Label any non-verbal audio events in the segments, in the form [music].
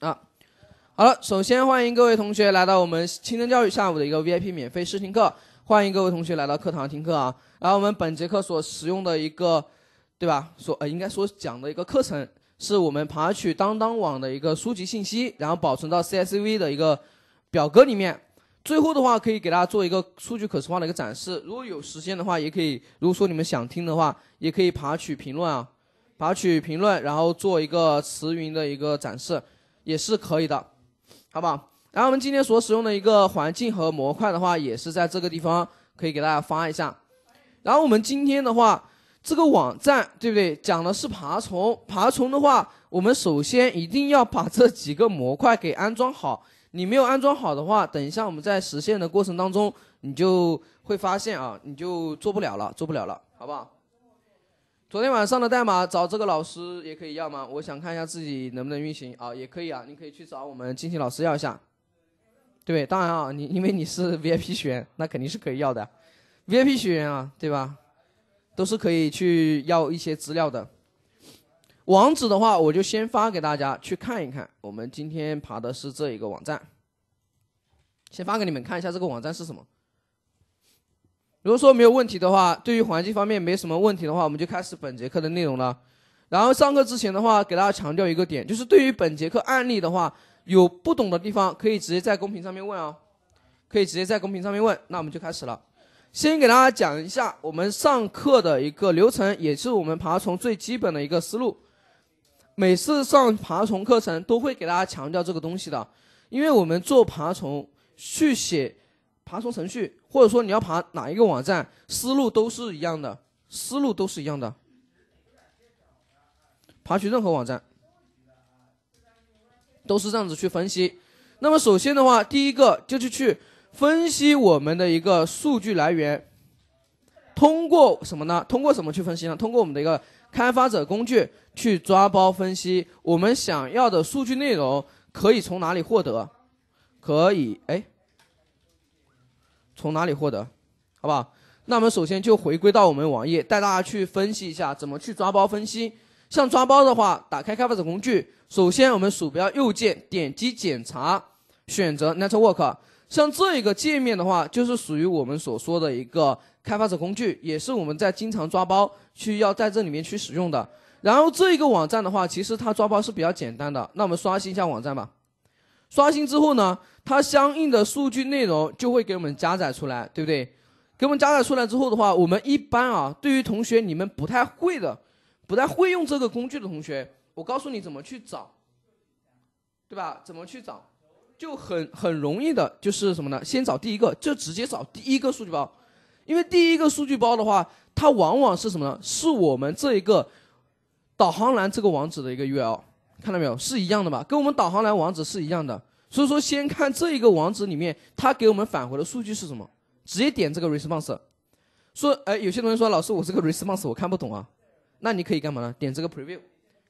啊，好了，首先欢迎各位同学来到我们清真教育下午的一个 VIP 免费试听课，欢迎各位同学来到课堂听课啊。然后我们本节课所使用的一个，对吧？所呃应该所讲的一个课程，是我们爬取当当网的一个书籍信息，然后保存到 CSV 的一个表格里面。最后的话，可以给大家做一个数据可视化的一个展示。如果有时间的话，也可以，如果说你们想听的话，也可以爬取评论啊，爬取评论，然后做一个词云的一个展示。也是可以的，好不好？然后我们今天所使用的一个环境和模块的话，也是在这个地方可以给大家发一下。然后我们今天的话，这个网站对不对？讲的是爬虫，爬虫的话，我们首先一定要把这几个模块给安装好。你没有安装好的话，等一下我们在实现的过程当中，你就会发现啊，你就做不了了，做不了了，好不好？昨天晚上的代码找这个老师也可以要吗？我想看一下自己能不能运行啊，也可以啊，你可以去找我们金鑫老师要一下。对，当然啊，你因为你是 [laughs] VIP 学员，那肯定是可以要的。VIP 学员啊，对吧？都是可以去要一些资料的。网址的话，我就先发给大家去看一看。我们今天爬的是这一个网站，先发给你们看一下这个网站是什么。如果说没有问题的话，对于环境方面没什么问题的话，我们就开始本节课的内容了。然后上课之前的话，给大家强调一个点，就是对于本节课案例的话，有不懂的地方可以直接在公屏上面问哦，可以直接在公屏上面问。那我们就开始了，先给大家讲一下我们上课的一个流程，也是我们爬虫最基本的一个思路。每次上爬虫课程都会给大家强调这个东西的，因为我们做爬虫续写。爬虫程序，或者说你要爬哪一个网站，思路都是一样的，思路都是一样的。爬取任何网站，都是这样子去分析。那么首先的话，第一个就是去分析我们的一个数据来源。通过什么呢？通过什么去分析呢？通过我们的一个开发者工具去抓包分析，我们想要的数据内容可以从哪里获得？可以，哎。从哪里获得，好不好？那我们首先就回归到我们网页，带大家去分析一下怎么去抓包分析。像抓包的话，打开开发者工具，首先我们鼠标右键点击检查，选择 Network。像这一个界面的话，就是属于我们所说的一个开发者工具，也是我们在经常抓包需要在这里面去使用的。然后这一个网站的话，其实它抓包是比较简单的。那我们刷新一下网站吧。刷新之后呢，它相应的数据内容就会给我们加载出来，对不对？给我们加载出来之后的话，我们一般啊，对于同学你们不太会的，不太会用这个工具的同学，我告诉你怎么去找，对吧？怎么去找，就很很容易的，就是什么呢？先找第一个，就直接找第一个数据包，因为第一个数据包的话，它往往是什么呢？是我们这一个导航栏这个网址的一个 URL。看到没有，是一样的吧？跟我们导航栏网址是一样的。所以说，先看这一个网址里面，它给我们返回的数据是什么？直接点这个 response。说，哎，有些同学说，老师，我这个 response 我看不懂啊。那你可以干嘛呢？点这个 preview，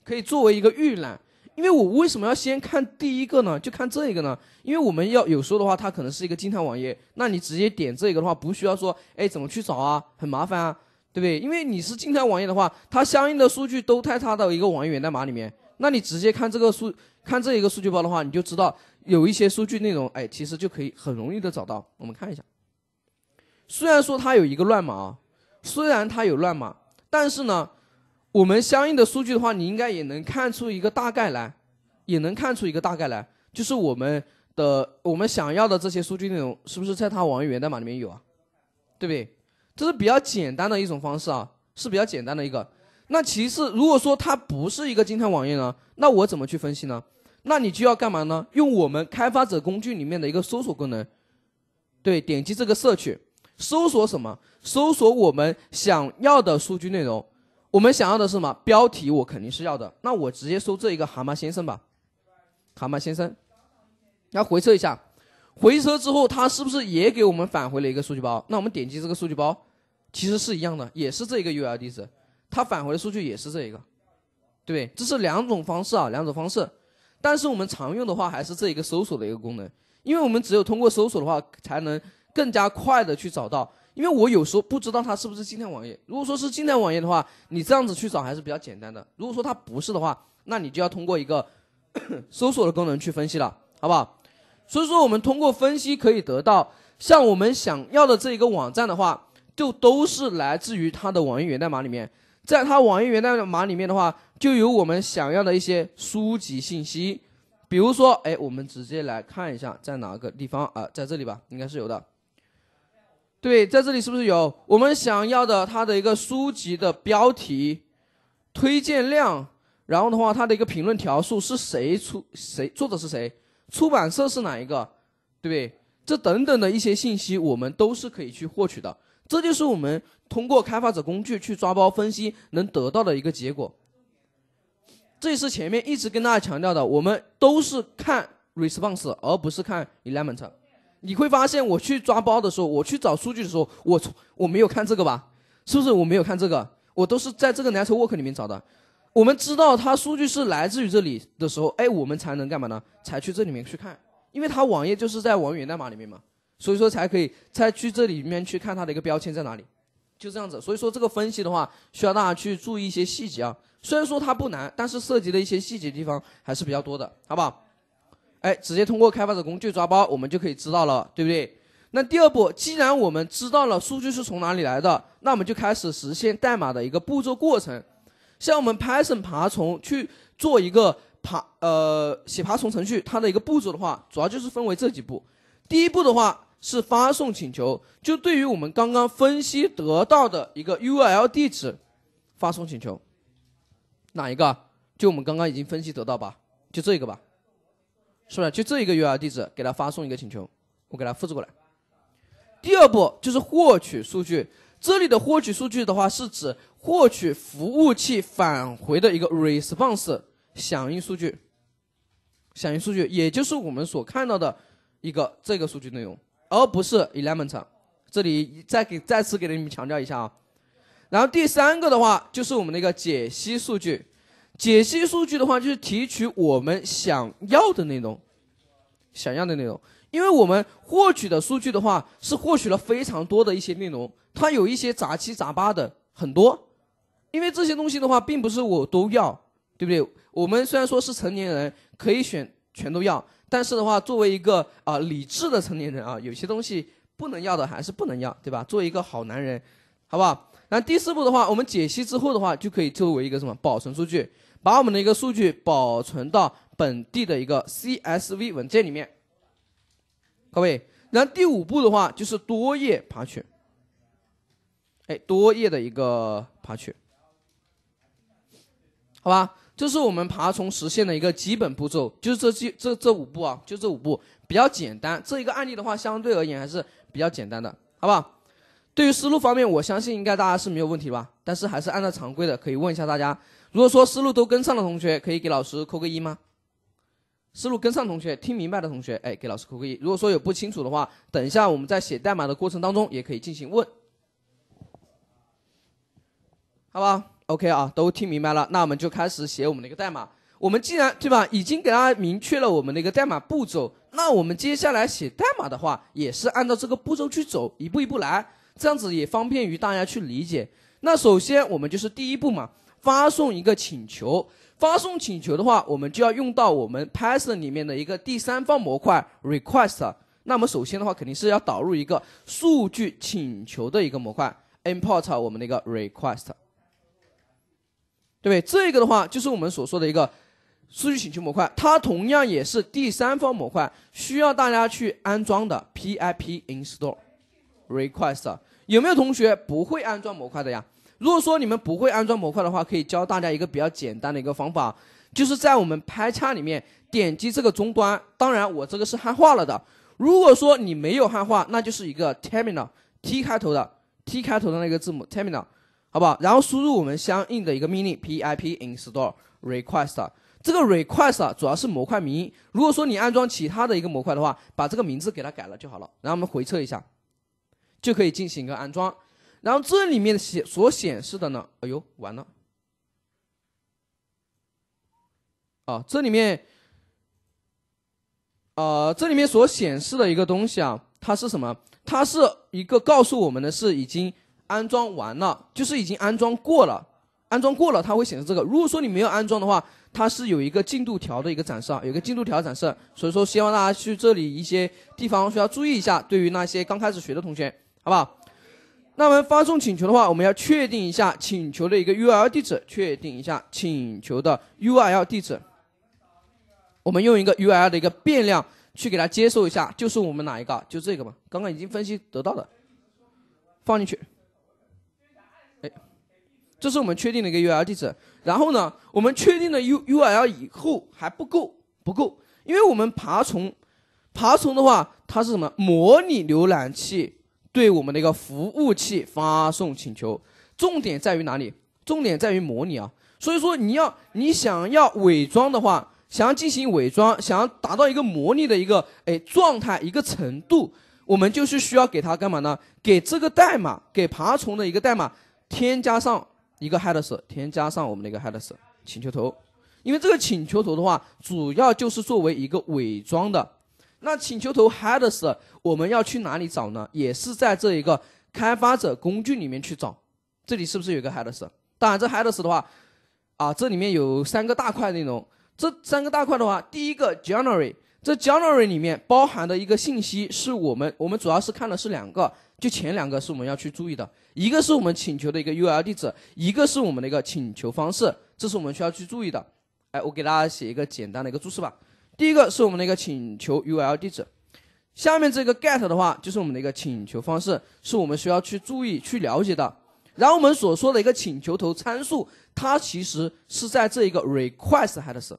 可以作为一个预览。因为我为什么要先看第一个呢？就看这一个呢？因为我们要有时候的话，它可能是一个静态网页。那你直接点这个的话，不需要说，哎，怎么去找啊？很麻烦啊，对不对？因为你是静态网页的话，它相应的数据都在插到一个网页源代码里面。那你直接看这个数，看这一个数据包的话，你就知道有一些数据内容，哎，其实就可以很容易的找到。我们看一下，虽然说它有一个乱码，虽然它有乱码，但是呢，我们相应的数据的话，你应该也能看出一个大概来，也能看出一个大概来，就是我们的我们想要的这些数据内容是不是在它网页源代码里面有啊？对不对？这是比较简单的一种方式啊，是比较简单的一个。那其次，如果说它不是一个静态网页呢，那我怎么去分析呢？那你就要干嘛呢？用我们开发者工具里面的一个搜索功能，对，点击这个 search，搜索什么？搜索我们想要的数据内容。我们想要的是什么？标题我肯定是要的。那我直接搜这一个“蛤蟆先生”吧，“蛤蟆先生”，那回车一下，回车之后它是不是也给我们返回了一个数据包？那我们点击这个数据包，其实是一样的，也是这一个 URL 地址。它返回的数据也是这一个，对对？这是两种方式啊，两种方式。但是我们常用的话还是这一个搜索的一个功能，因为我们只有通过搜索的话，才能更加快的去找到。因为我有时候不知道它是不是静态网页，如果说是静态网页的话，你这样子去找还是比较简单的。如果说它不是的话，那你就要通过一个 [clears throat] 搜索的功能去分析了，好不好？所以说我们通过分析可以得到，像我们想要的这一个网站的话，就都是来自于它的网页源代码里面。在它网易源代码里面的话，就有我们想要的一些书籍信息，比如说，哎，我们直接来看一下，在哪个地方啊，在这里吧，应该是有的。对，在这里是不是有我们想要的它的一个书籍的标题、推荐量，然后的话它的一个评论条数是谁出谁作者是谁，出版社是哪一个，对不对？这等等的一些信息，我们都是可以去获取的。这就是我们通过开发者工具去抓包分析能得到的一个结果。这也是前面一直跟大家强调的，我们都是看 response 而不是看 element。你会发现，我去抓包的时候，我去找数据的时候，我从我没有看这个吧？是不是我没有看这个？我都是在这个 network 里面找的。我们知道它数据是来自于这里的时候，哎，我们才能干嘛呢？才去这里面去看，因为它网页就是在网源代码里面嘛。所以说才可以再去这里面去看它的一个标签在哪里，就这样子。所以说这个分析的话，需要大家去注意一些细节啊。虽然说它不难，但是涉及的一些细节地方还是比较多的，好不好？哎，直接通过开发者工具抓包，我们就可以知道了，对不对？那第二步，既然我们知道了数据是从哪里来的，那我们就开始实现代码的一个步骤过程。像我们 Python 爬虫去做一个爬呃写爬虫程序，它的一个步骤的话，主要就是分为这几步。第一步的话。是发送请求，就对于我们刚刚分析得到的一个 URL 地址，发送请求，哪一个？就我们刚刚已经分析得到吧，就这一个吧，是不是？就这一个 URL 地址，给它发送一个请求，我给它复制过来。第二步就是获取数据，这里的获取数据的话是指获取服务器返回的一个 response 响应数据，响应数据也就是我们所看到的一个这个数据内容。而不是 element，这里再给再次给你们强调一下啊。然后第三个的话，就是我们的一个解析数据。解析数据的话，就是提取我们想要的内容，想要的内容。因为我们获取的数据的话，是获取了非常多的一些内容，它有一些杂七杂八的很多。因为这些东西的话，并不是我都要，对不对？我们虽然说是成年人，可以选全都要。但是的话，作为一个啊理智的成年人啊，有些东西不能要的还是不能要，对吧？作为一个好男人，好不好？然后第四步的话，我们解析之后的话，就可以作为一个什么保存数据，把我们的一个数据保存到本地的一个 CSV 文件里面，各位。然后第五步的话，就是多页爬取，哎，多页的一个爬取，好吧？这是我们爬虫实现的一个基本步骤，就是这几这这五步啊，就这五步比较简单。这一个案例的话，相对而言还是比较简单的，好不好？对于思路方面，我相信应该大家是没有问题吧？但是还是按照常规的，可以问一下大家。如果说思路都跟上的同学，可以给老师扣个一吗？思路跟上同学，听明白的同学，哎，给老师扣个一。如果说有不清楚的话，等一下我们在写代码的过程当中也可以进行问，好不好？OK 啊，都听明白了。那我们就开始写我们的一个代码。我们既然对吧，已经给大家明确了我们的一个代码步骤，那我们接下来写代码的话，也是按照这个步骤去走，一步一步来，这样子也方便于大家去理解。那首先我们就是第一步嘛，发送一个请求。发送请求的话，我们就要用到我们 Python 里面的一个第三方模块 request。那么首先的话，肯定是要导入一个数据请求的一个模块，import 我们的一个 request。对不对？这个的话就是我们所说的一个数据请求模块，它同样也是第三方模块，需要大家去安装的 PIP install request。有没有同学不会安装模块的呀？如果说你们不会安装模块的话，可以教大家一个比较简单的一个方法，就是在我们拍叉里面点击这个终端。当然，我这个是汉化了的。如果说你没有汉化，那就是一个 terminal，T 开头的 T 开头的那个字母 terminal。好不好？然后输入我们相应的一个命令 pip install request。这个 request 主要是模块名。如果说你安装其他的一个模块的话，把这个名字给它改了就好了。然后我们回车一下，就可以进行一个安装。然后这里面显所显示的呢，哎呦，完了。啊，这里面，呃，这里面所显示的一个东西啊，它是什么？它是一个告诉我们的是已经。安装完了，就是已经安装过了，安装过了，它会显示这个。如果说你没有安装的话，它是有一个进度条的一个展示啊，有一个进度条展示。所以说希望大家去这里一些地方需要注意一下，对于那些刚开始学的同学，好不好？那么发送请求的话，我们要确定一下请求的一个 URL 地址，确定一下请求的 URL 地址。我们用一个 URL 的一个变量去给它接收一下，就是我们哪一个？就这个嘛，刚刚已经分析得到的，放进去。这是我们确定的一个 URL 地址，然后呢，我们确定了 UURL 以后还不够，不够，因为我们爬虫，爬虫的话，它是什么？模拟浏览器对我们的一个服务器发送请求，重点在于哪里？重点在于模拟啊。所以说，你要你想要伪装的话，想要进行伪装，想要达到一个模拟的一个哎状态一个程度，我们就是需要给它干嘛呢？给这个代码，给爬虫的一个代码添加上。一个 headers 添加上我们的一个 headers 请求头，因为这个请求头的话，主要就是作为一个伪装的。那请求头 headers 我们要去哪里找呢？也是在这一个开发者工具里面去找。这里是不是有一个 headers？当然，这 headers 的话，啊，这里面有三个大块内容。这三个大块的话，第一个 general，这 general 里面包含的一个信息是我们，我们主要是看的是两个。就前两个是我们要去注意的，一个是我们请求的一个 URL 地址，一个是我们的一个请求方式，这是我们需要去注意的。哎，我给大家写一个简单的一个注释吧。第一个是我们的一个请求 URL 地址，下面这个 GET 的话就是我们的一个请求方式，是我们需要去注意去了解的。然后我们所说的一个请求头参数，它其实是在这一个 request headers，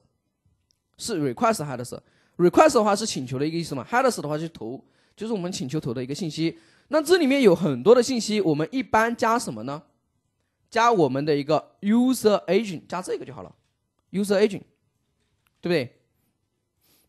是 request headers。request 的话是请求的一个意思嘛？headers 的话是头，就是我们请求头的一个信息。那这里面有很多的信息，我们一般加什么呢？加我们的一个 user agent，加这个就好了。user agent，对不对？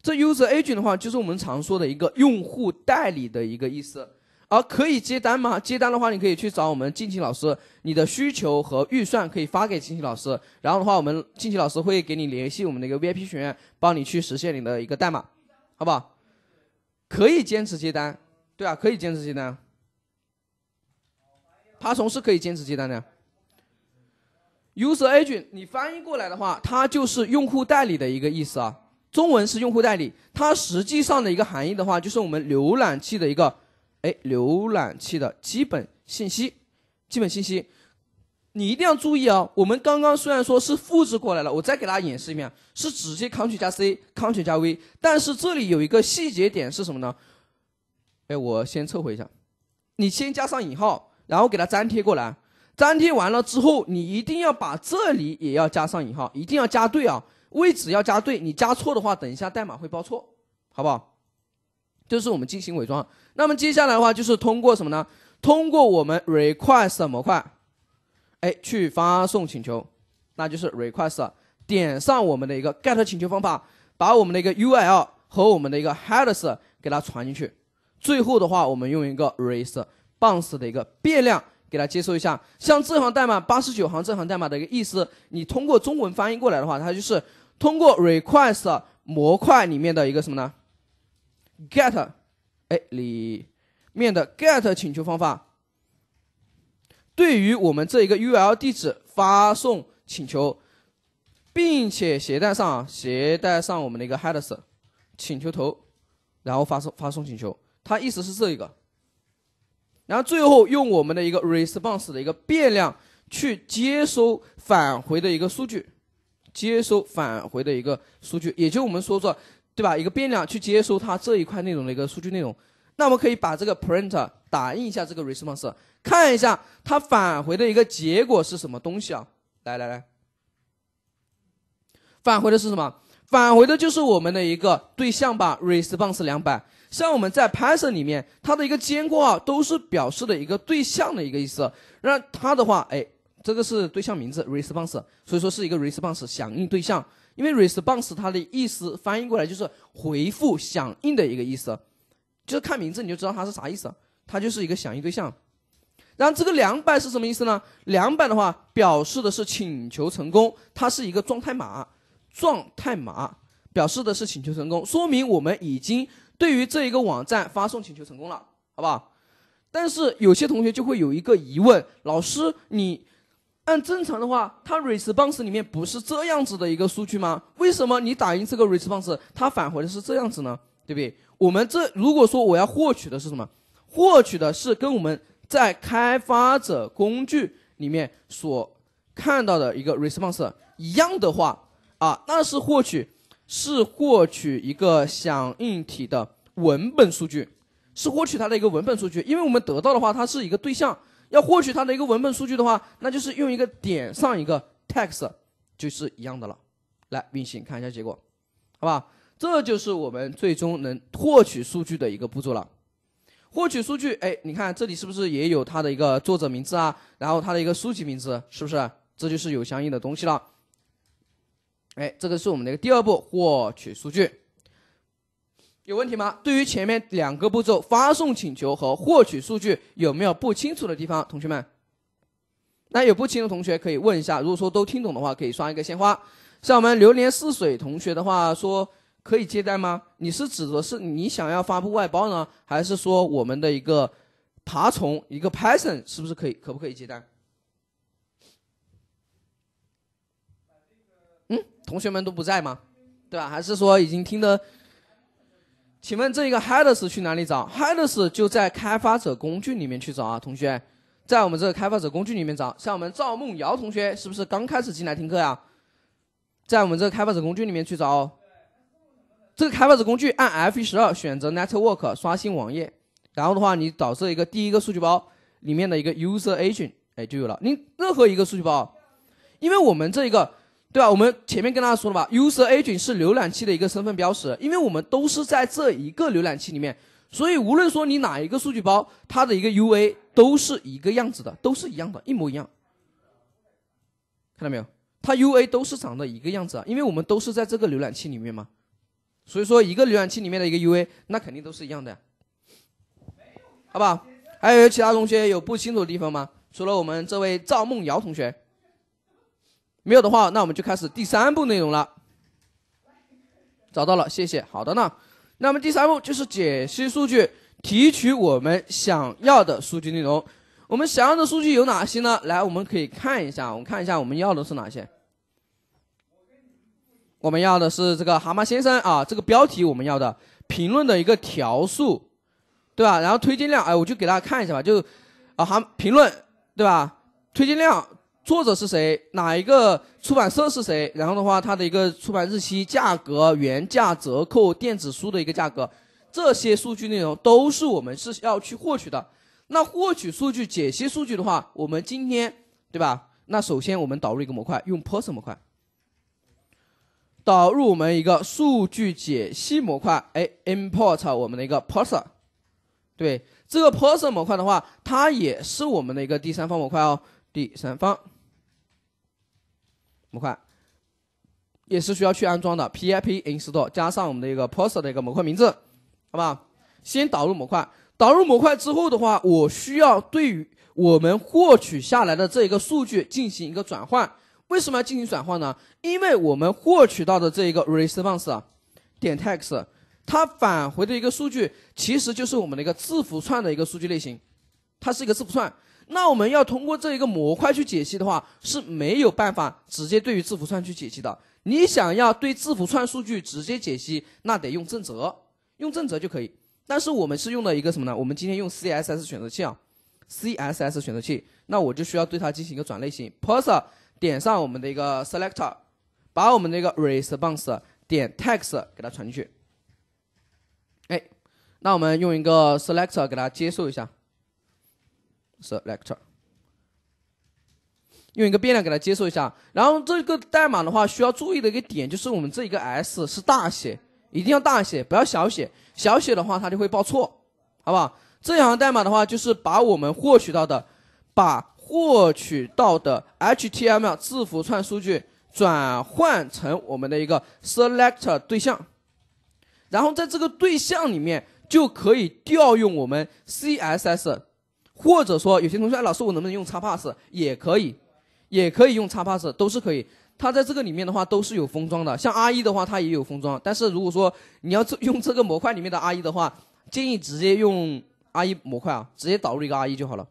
这 user agent 的话，就是我们常说的一个用户代理的一个意思。而可以接单吗？接单的话，你可以去找我们静期老师，你的需求和预算可以发给静期老师，然后的话，我们静期老师会给你联系我们的一个 VIP 学员，帮你去实现你的一个代码，好不好？可以坚持接单，对啊，可以坚持接单。爬虫是可以兼职接单的。User agent，你翻译过来的话，它就是用户代理的一个意思啊。中文是用户代理，它实际上的一个含义的话，就是我们浏览器的一个哎，浏览器的基本信息，基本信息。你一定要注意啊！我们刚刚虽然说是复制过来了，我再给大家演示一遍，是直接 Ctrl 加 C，Ctrl 加 V。但是这里有一个细节点是什么呢？哎，我先撤回一下，你先加上引号。然后给它粘贴过来，粘贴完了之后，你一定要把这里也要加上引号，一定要加对啊，位置要加对，你加错的话，等一下代码会报错，好不好？这是我们进行伪装。那么接下来的话就是通过什么呢？通过我们 request 模块，哎，去发送请求，那就是 request 点上我们的一个 get 请求方法，把我们的一个 url 和我们的一个 headers 给它传进去，最后的话我们用一个 raise。bounce 的一个变量给它接收一下，像这行代码八十九行这行代码的一个意思，你通过中文翻译过来的话，它就是通过 request 模块里面的一个什么呢？get，哎，里面的 get 请求方法，对于我们这一个 URL 地址发送请求，并且携带上携带上我们的一个 headers 请求头，然后发送发送请求，它意思是这一个。然后最后用我们的一个 response 的一个变量去接收返回的一个数据，接收返回的一个数据，也就我们说说，对吧？一个变量去接收它这一块内容的一个数据内容。那我们可以把这个 print 打印一下这个 response，看一下它返回的一个结果是什么东西啊？来来来，返回的是什么？返回的就是我们的一个对象吧，response 两百。像我们在 Python 里面，它的一个尖括号都是表示的一个对象的一个意思。那它的话，哎，这个是对象名字 response，所以说是一个 response 响应对象。因为 response 它的意思翻译过来就是回复响应的一个意思，就是看名字你就知道它是啥意思，它就是一个响应对象。然后这个两百是什么意思呢？两百的话表示的是请求成功，它是一个状态码，状态码表示的是请求成功，说明我们已经。对于这一个网站发送请求成功了，好不好？但是有些同学就会有一个疑问，老师，你按正常的话，它 response 里面不是这样子的一个数据吗？为什么你打印这个 response，它返回的是这样子呢？对不对？我们这如果说我要获取的是什么，获取的是跟我们在开发者工具里面所看到的一个 response 一样的话，啊，那是获取。是获取一个响应体的文本数据，是获取它的一个文本数据，因为我们得到的话，它是一个对象，要获取它的一个文本数据的话，那就是用一个点上一个 text，就是一样的了。来运行看一下结果，好吧？这就是我们最终能获取数据的一个步骤了。获取数据，哎，你看这里是不是也有它的一个作者名字啊？然后它的一个书籍名字，是不是？这就是有相应的东西了。哎，这个是我们的一个第二步，获取数据，有问题吗？对于前面两个步骤，发送请求和获取数据，有没有不清楚的地方，同学们？那有不清楚的同学可以问一下。如果说都听懂的话，可以刷一个鲜花。像我们流年似水同学的话说，可以接单吗？你是指的是你想要发布外包呢，还是说我们的一个爬虫，一个 Python 是不是可以，可不可以接单？嗯，同学们都不在吗？对吧？还是说已经听得？请问这一个 headers 去哪里找？headers 就在开发者工具里面去找啊，同学，在我们这个开发者工具里面找。像我们赵梦瑶同学是不是刚开始进来听课呀？在我们这个开发者工具里面去找哦。这个开发者工具按 F12 选择 Network 刷新网页，然后的话你找这一个第一个数据包里面的一个 User Agent，哎，就有了。你任何一个数据包，因为我们这一个。对吧？我们前面跟大家说了吧，User Agent 是浏览器的一个身份标识，因为我们都是在这一个浏览器里面，所以无论说你哪一个数据包，它的一个 UA 都是一个样子的，都是一样的，一模一样。看到没有？它 UA 都是长得一个样子，啊，因为我们都是在这个浏览器里面嘛，所以说一个浏览器里面的一个 UA，那肯定都是一样的，好吧？还有其他同学有不清楚的地方吗？除了我们这位赵梦瑶同学。没有的话，那我们就开始第三步内容了。找到了，谢谢。好的呢，那么第三步就是解析数据，提取我们想要的数据内容。我们想要的数据有哪些呢？来，我们可以看一下，我们看一下我们要的是哪些。我们要的是这个蛤蟆先生啊，这个标题我们要的评论的一个条数，对吧？然后推荐量，哎，我就给大家看一下吧，就啊，蛤评论，对吧？推荐量。作者是谁？哪一个出版社是谁？然后的话，它的一个出版日期、价格、原价、折扣、电子书的一个价格，这些数据内容都是我们是要去获取的。那获取数据、解析数据的话，我们今天对吧？那首先我们导入一个模块，用 p o s n 模块，导入我们一个数据解析模块。哎，import 我们的一个 p o s n 对，这个 p o s n 模块的话，它也是我们的一个第三方模块哦，第三方。模块也是需要去安装的，pip install 加上我们的一个 post 的一个模块名字，好吧？先导入模块，导入模块之后的话，我需要对于我们获取下来的这一个数据进行一个转换。为什么要进行转换呢？因为我们获取到的这一个 response 点 text，它返回的一个数据其实就是我们的一个字符串的一个数据类型，它是一个字符串。那我们要通过这一个模块去解析的话，是没有办法直接对于字符串去解析的。你想要对字符串数据直接解析，那得用正则，用正则就可以。但是我们是用的一个什么呢？我们今天用 CSS 选择器啊，CSS 选择器。那我就需要对它进行一个转类型，person 点上我们的一个 selector，把我们的一个 response 点 text 给它传进去。哎，那我们用一个 selector 给它接受一下。selector，用一个变量给它接收一下。然后这个代码的话，需要注意的一个点就是，我们这一个 s 是大写，一定要大写，不要小写。小写的话，它就会报错，好不好？这一行代码的话，就是把我们获取到的，把获取到的 HTML 字符串数据转换成我们的一个 selector 对象，然后在这个对象里面就可以调用我们 CSS。或者说，有些同学，老师，我能不能用叉 pass？也可以，也可以用叉 pass，都是可以。它在这个里面的话，都是有封装的。像 R 1的话，它也有封装。但是如果说你要用这个模块里面的 R 1的话，建议直接用 R 1模块啊，直接导入一个 R 1就好了。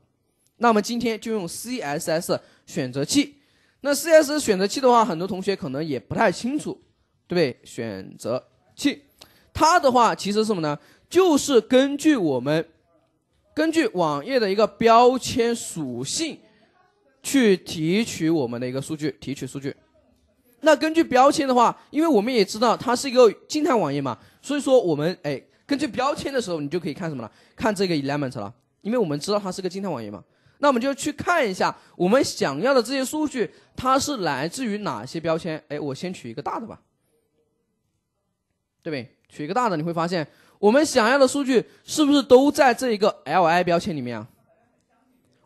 那么今天就用 CSS 选择器。那 CSS 选择器的话，很多同学可能也不太清楚，对不对？选择器，它的话其实是什么呢？就是根据我们。根据网页的一个标签属性，去提取我们的一个数据，提取数据。那根据标签的话，因为我们也知道它是一个静态网页嘛，所以说我们哎，根据标签的时候，你就可以看什么了？看这个 element 了，因为我们知道它是个静态网页嘛。那我们就去看一下我们想要的这些数据，它是来自于哪些标签？哎，我先取一个大的吧，对不对？取一个大的，你会发现。我们想要的数据是不是都在这一个 L I 标签里面啊？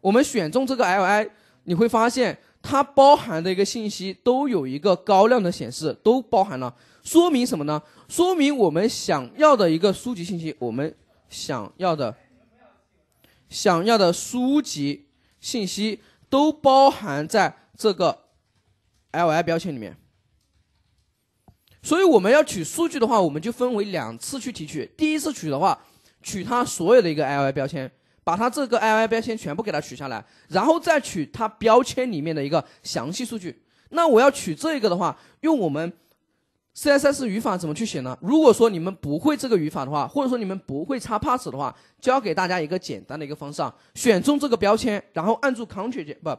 我们选中这个 L I，你会发现它包含的一个信息都有一个高亮的显示，都包含了。说明什么呢？说明我们想要的一个书籍信息，我们想要的想要的书籍信息都包含在这个 L I 标签里面。所以我们要取数据的话，我们就分为两次去提取。第一次取的话，取它所有的一个 i y 标签，把它这个 i y 标签全部给它取下来，然后再取它标签里面的一个详细数据。那我要取这个的话，用我们 C S S 语法怎么去写呢？如果说你们不会这个语法的话，或者说你们不会插 pass 的话，教给大家一个简单的一个方式：啊，选中这个标签，然后按住 Ctrl 键不，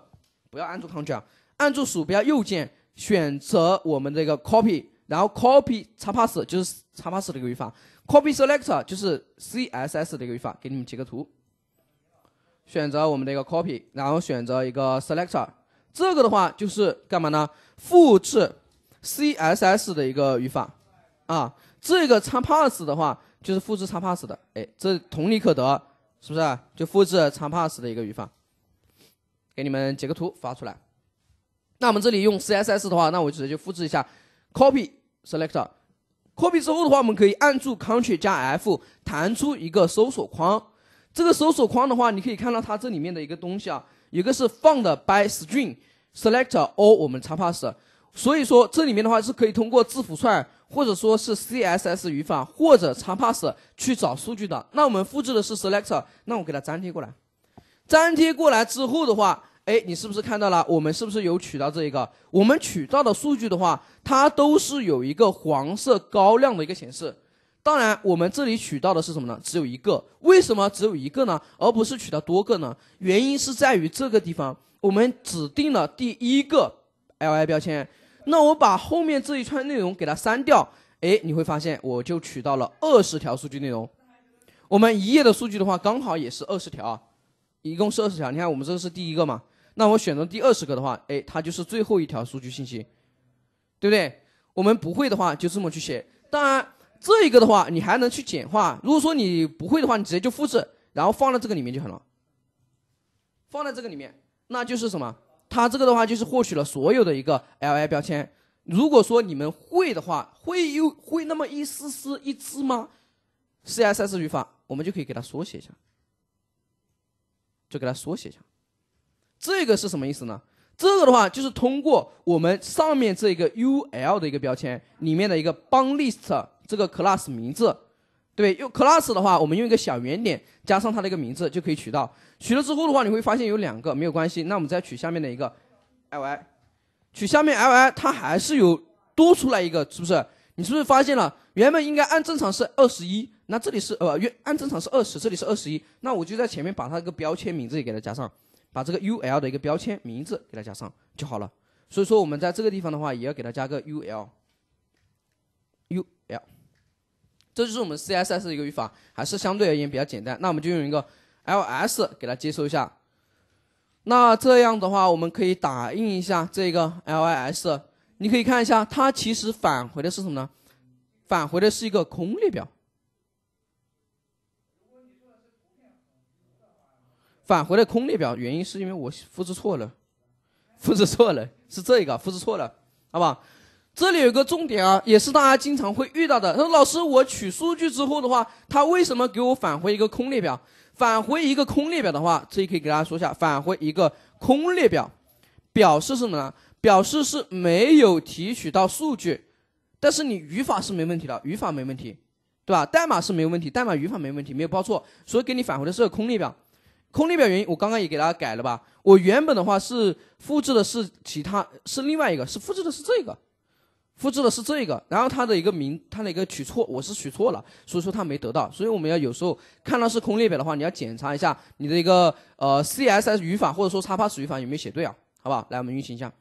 不要按住 Ctrl 啊，按住鼠标右键选择我们这个 Copy。然后 copy 叉 pass 就是叉 pass 的一个语法，copy selector 就是 CSS 的一个语法，给你们截个图，选择我们的一个 copy，然后选择一个 selector，这个的话就是干嘛呢？复制 CSS 的一个语法，啊，这个叉 pass 的话就是复制叉 pass 的，哎，这同理可得，是不是？就复制叉 pass 的一个语法，给你们截个图发出来。那我们这里用 CSS 的话，那我直接就复制一下 copy。selector，copy 之后的话，我们可以按住 Ctrl 加 F 弹出一个搜索框。这个搜索框的话，你可以看到它这里面的一个东西啊，一个是 f u n d by string selector o 我们 xpath。所以说这里面的话是可以通过字符串或者说是 CSS 语法或者 xpath 去找数据的。那我们复制的是 selector，那我给它粘贴过来。粘贴过来之后的话。哎，你是不是看到了？我们是不是有取到这一个？我们取到的数据的话，它都是有一个黄色高亮的一个显示。当然，我们这里取到的是什么呢？只有一个。为什么只有一个呢？而不是取到多个呢？原因是在于这个地方，我们指定了第一个 L I 标签。那我把后面这一串内容给它删掉，哎，你会发现我就取到了二十条数据内容。我们一页的数据的话，刚好也是二十条，一共是二十条。你看，我们这是第一个嘛？那我选择第二十个的话，哎，它就是最后一条数据信息，对不对？我们不会的话，就这么去写。当然，这一个的话，你还能去简化。如果说你不会的话，你直接就复制，然后放在这个里面就好了。放在这个里面，那就是什么？它这个的话，就是获取了所有的一个 L I 标签。如果说你们会的话，会有会那么一丝丝一支吗？C S S 语法，我们就可以给它缩写一下，就给它缩写一下。这个是什么意思呢？这个的话就是通过我们上面这个 ul 的一个标签里面的一个帮 list 这个 class 名字，对，用 class 的话，我们用一个小圆点加上它的一个名字就可以取到。取了之后的话，你会发现有两个，没有关系。那我们再取下面的一个 li，取下面 li，它还是有多出来一个，是不是？你是不是发现了？原本应该按正常是二十一，那这里是呃原按正常是二十，这里是二十一。那我就在前面把它一个标签名字也给它加上。把这个 ul 的一个标签名字给它加上就好了。所以说我们在这个地方的话，也要给它加个 ul ul。这就是我们 CSS 的一个语法，还是相对而言比较简单。那我们就用一个 ls 给它接收一下。那这样的话，我们可以打印一下这个 lis。你可以看一下，它其实返回的是什么呢？返回的是一个空列表。返回的空列表，原因是因为我复制错了，复制错了是这一个复制错了，好吧？这里有个重点啊，也是大家经常会遇到的。他说：“老师，我取数据之后的话，他为什么给我返回一个空列表？返回一个空列表的话，这里可以给大家说一下，返回一个空列表，表示什么呢？表示是没有提取到数据，但是你语法是没问题的，语法没问题，对吧？代码是没问题，代码语法没问题，没有报错，所以给你返回的是个空列表。”空列表原因，我刚刚也给大家改了吧。我原本的话是复制的是其他，是另外一个是复制的是这个，复制的是这个。然后它的一个名，它的一个取错，我是取错了，所以说它没得到。所以我们要有时候看到是空列表的话，你要检查一下你的一个呃 CSS 语法或者说叉 pass 语法有没有写对啊？好不好？来，我们运行一下，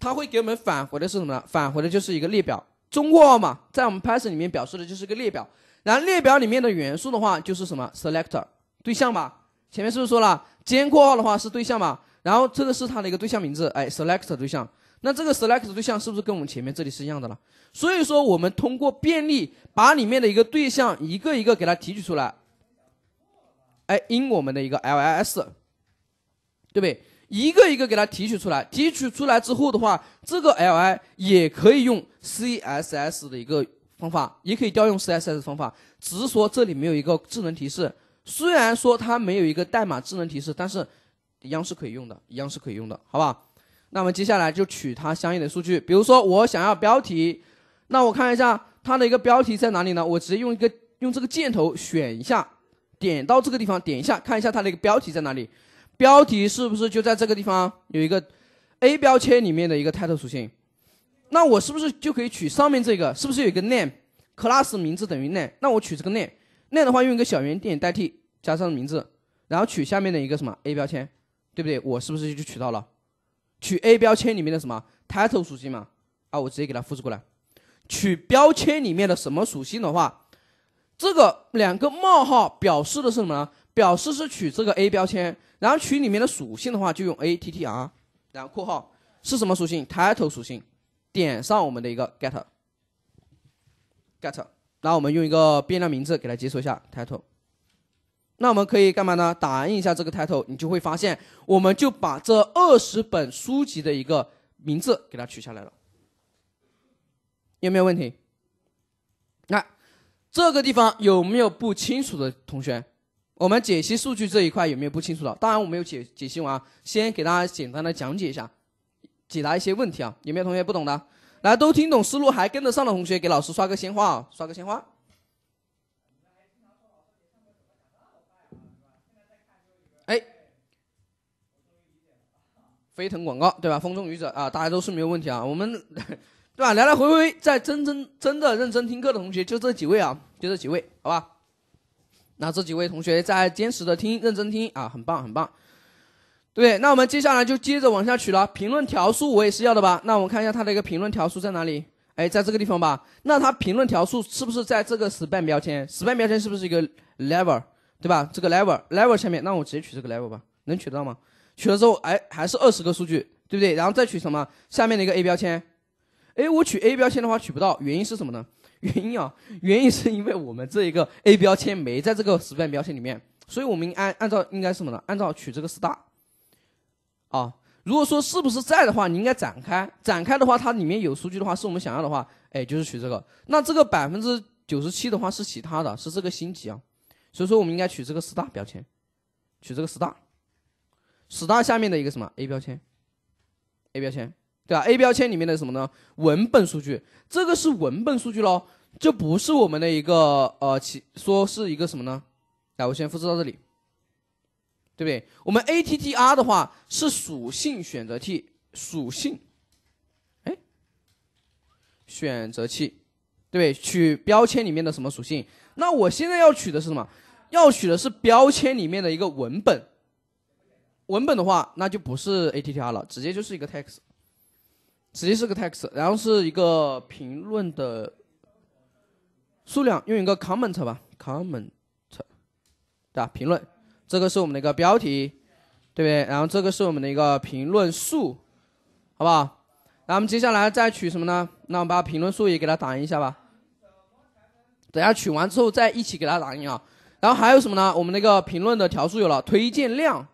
它会给我们返回的是什么呢？返回的就是一个列表，中括号嘛，在我们 p y t h o n 里面表示的就是个列表。然后列表里面的元素的话就是什么 selector 对象吧，前面是不是说了尖括号的话是对象嘛？然后这个是它的一个对象名字，哎 s e l e c t 对象。那这个 s e l e c t 对象是不是跟我们前面这里是一样的了？所以说我们通过便利把里面的一个对象一个一个给它提取出来，哎，in 我们的一个 li s，对不对？一个一个给它提取出来，提取出来之后的话，这个 li 也可以用 css 的一个方法，也可以调用 css 方法，只是说这里没有一个智能提示。虽然说它没有一个代码智能提示，但是一样是可以用的，一样是可以用的，好吧？那么接下来就取它相应的数据。比如说我想要标题，那我看一下它的一个标题在哪里呢？我直接用一个用这个箭头选一下，点到这个地方点一下，看一下它的一个标题在哪里？标题是不是就在这个地方？有一个 A 标签里面的一个 title 属性？那我是不是就可以取上面这个？是不是有一个 name class 名字等于 name？那我取这个 name。那样的话，用一个小圆点代替，加上名字，然后取下面的一个什么 A 标签，对不对？我是不是就取到了？取 A 标签里面的什么 title 属性嘛？啊，我直接给它复制过来。取标签里面的什么属性的话，这个两个冒号表示的是什么呢？表示是取这个 A 标签，然后取里面的属性的话，就用 attr，然后括号是什么属性？title 属性，点上我们的一个 get，get。那我们用一个变量名字给它解锁一下 title，那我们可以干嘛呢？打印一下这个 title，你就会发现，我们就把这二十本书籍的一个名字给它取下来了。有没有问题？那这个地方有没有不清楚的同学？我们解析数据这一块有没有不清楚的？当然我没有解解析完啊，先给大家简单的讲解一下，解答一些问题啊。有没有同学不懂的？来，都听懂思路还跟得上的同学，给老师刷个鲜花啊！刷个鲜花。哎，飞腾广告对吧？风中雨者啊，大家都是没有问题啊。我们 [laughs] 对吧？来来回回在真真真的认真听课的同学就这几位啊，就这几位，好吧？那这几位同学在坚持的听，认真听啊，很棒很棒。对，那我们接下来就接着往下取了。评论条数我也是要的吧？那我们看一下它的一个评论条数在哪里？哎，在这个地方吧？那它评论条数是不是在这个 span 标签？span 标签是不是一个 level，对吧？这个 level level 下面，那我直接取这个 level 吧？能取得到吗？取了之后，哎，还是二十个数据，对不对？然后再取什么？下面的一个 a 标签，哎，我取 a 标签的话取不到，原因是什么呢？[laughs] 原因啊，原因是因为我们这一个 a 标签没在这个 span 标签里面，所以我们按按照应该什么呢？按照取这个 star。啊，如果说是不是在的话，你应该展开，展开的话，它里面有数据的话，是我们想要的话，哎，就是取这个。那这个百分之九十七的话是其他的，是这个星级啊，所以说我们应该取这个 a 大标签，取这个 s 大，十大下面的一个什么 A 标签，A 标签，对吧？A 标签里面的什么呢？文本数据，这个是文本数据喽，就不是我们的一个呃，其说是一个什么呢？来，我先复制到这里。对不对？我们 attr 的话是属性选择器，属性，哎，选择器，对，取标签里面的什么属性？那我现在要取的是什么？要取的是标签里面的一个文本，文本的话，那就不是 attr 了，直接就是一个 text，直接是个 text，然后是一个评论的数量，用一个 comment 吧，comment，对吧？评论。这个是我们的一个标题，对不对？然后这个是我们的一个评论数，好不好？那我们接下来再取什么呢？那我们把评论数也给它打印一下吧。等下取完之后再一起给它打印啊。然后还有什么呢？我们那个评论的条数有了，推荐量。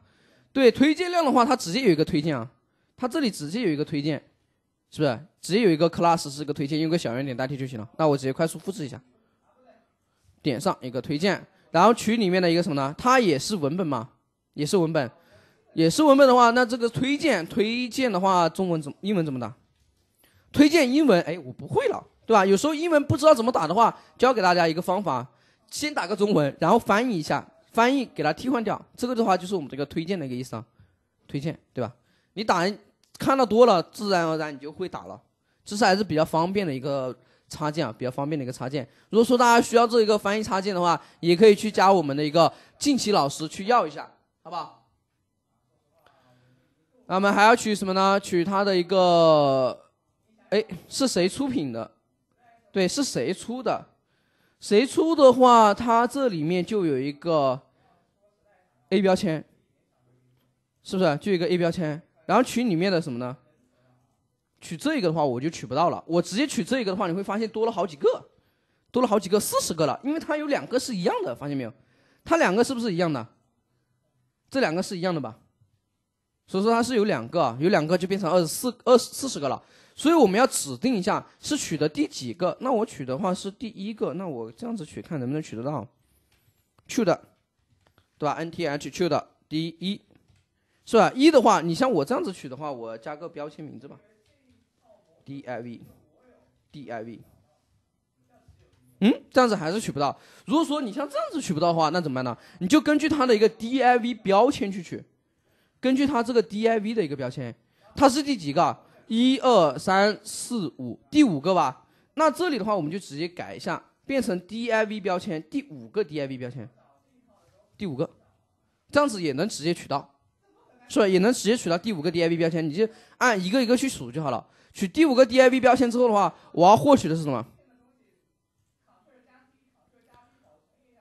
对，推荐量的话，它直接有一个推荐啊，它这里直接有一个推荐，是不是？直接有一个 class 是一个推荐，用个小圆点代替就行了。那我直接快速复制一下，点上一个推荐。然后取里面的一个什么呢？它也是文本嘛，也是文本，也是文本的话，那这个推荐推荐的话，中文怎英文怎么打？推荐英文，哎，我不会了，对吧？有时候英文不知道怎么打的话，教给大家一个方法，先打个中文，然后翻译一下，翻译给它替换掉。这个的话就是我们这个推荐的一个意思啊，推荐，对吧？你打看到多了，自然而然你就会打了。这是还是比较方便的一个。插件啊，比较方便的一个插件。如果说大家需要这一个翻译插件的话，也可以去加我们的一个近期老师去要一下，好不好？那我们还要取什么呢？取它的一个，哎，是谁出品的？对，是谁出的？谁出的话，它这里面就有一个 A 标签，是不是？就一个 A 标签。然后取里面的什么呢？取这个的话，我就取不到了。我直接取这个的话，你会发现多了好几个，多了好几个，四十个了。因为它有两个是一样的，发现没有？它两个是不是一样的？这两个是一样的吧？所以说它是有两个，有两个就变成二十四二四十个了。所以我们要指定一下是取的第几个。那我取的话是第一个，那我这样子取看能不能取得到？t o 的，对吧？N T H to 的第一，是吧？一的话，你像我这样子取的话，我加个标签名字吧。div div，嗯，这样子还是取不到。如果说你像这样子取不到的话，那怎么办呢？你就根据它的一个 div 标签去取，根据它这个 div 的一个标签，它是第几个？一二三四五，第五个吧。那这里的话，我们就直接改一下，变成 div 标签第五个 div 标签，第五个，这样子也能直接取到，是吧？也能直接取到第五个 div 标签，你就按一个一个去数就好了。取第五个 div 标签之后的话，我要获取的是什么？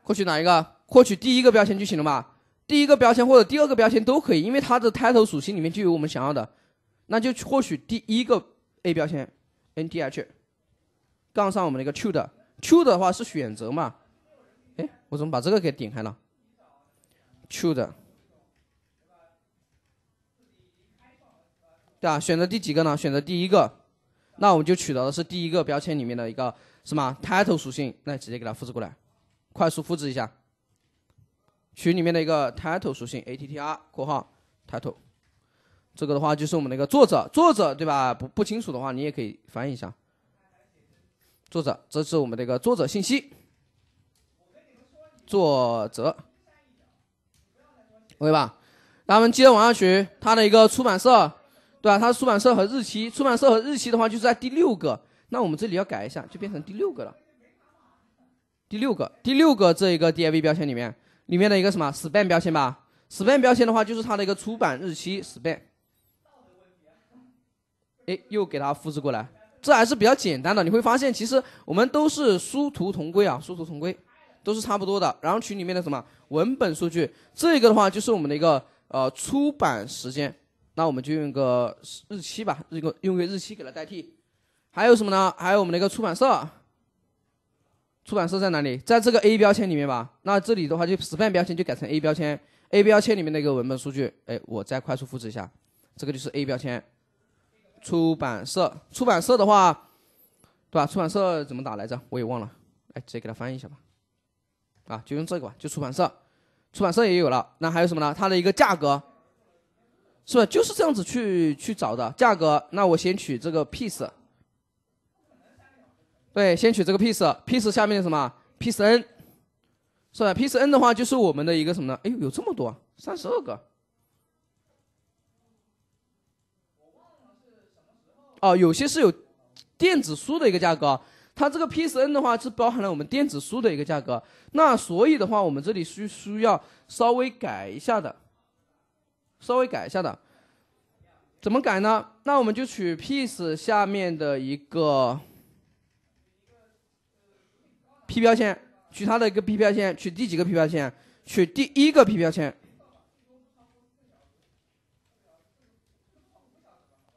获取哪一个？获取第一个标签就行了吧？第一个标签或者第二个标签都可以，因为它的 title 属性里面就有我们想要的。那就获取第一个 a 标签，n d h，杠上我们那个 true 的 true 的话是选择嘛？哎，我怎么把这个给点开了？true 的。啊，选择第几个呢？选择第一个，那我们就取得的是第一个标签里面的一个什么 title 属性，那直接给它复制过来，快速复制一下，取里面的一个 title 属性，attr 括号 title，这个的话就是我们的一个作者，作者对吧？不不清楚的话，你也可以翻译一下，作者，这是我们的一个作者信息，作者，OK 吧？那我们接着往下取它的一个出版社。对吧？它出版社和日期，出版社和日期的话，就是在第六个。那我们这里要改一下，就变成第六个了。第六个，第六个这一个 div 标签里面，里面的一个什么 span 标签吧？span 标签的话，就是它的一个出版日期 span。哎，又给它复制过来，这还是比较简单的。你会发现，其实我们都是殊途同归啊，殊途同归，都是差不多的。然后取里面的什么文本数据，这个的话，就是我们的一个呃出版时间。那我们就用个日期吧，用个用个日期给它代替。还有什么呢？还有我们的一个出版社，出版社在哪里？在这个 A 标签里面吧。那这里的话就 span 标签就改成 A 标签，A 标签里面的一个文本数据，哎，我再快速复制一下，这个就是 A 标签，出版社，出版社的话，对吧？出版社怎么打来着？我也忘了，哎，直接给它翻译一下吧。啊，就用这个吧，就出版社，出版社也有了。那还有什么呢？它的一个价格。是吧？就是这样子去去找的价格。那我先取这个 piece，对，先取这个 piece，piece 下面是什么？piece n，是吧？piece n 的话就是我们的一个什么呢？哎呦，有这么多，三十二个。哦，有些是有电子书的一个价格，它这个 piece n 的话是包含了我们电子书的一个价格。那所以的话，我们这里需需要稍微改一下的。稍微改一下的，怎么改呢？那我们就取 piece 下面的一个 p 标签，取它的一个 p 标签，取第几个 p 标签？取第一个 p 标签。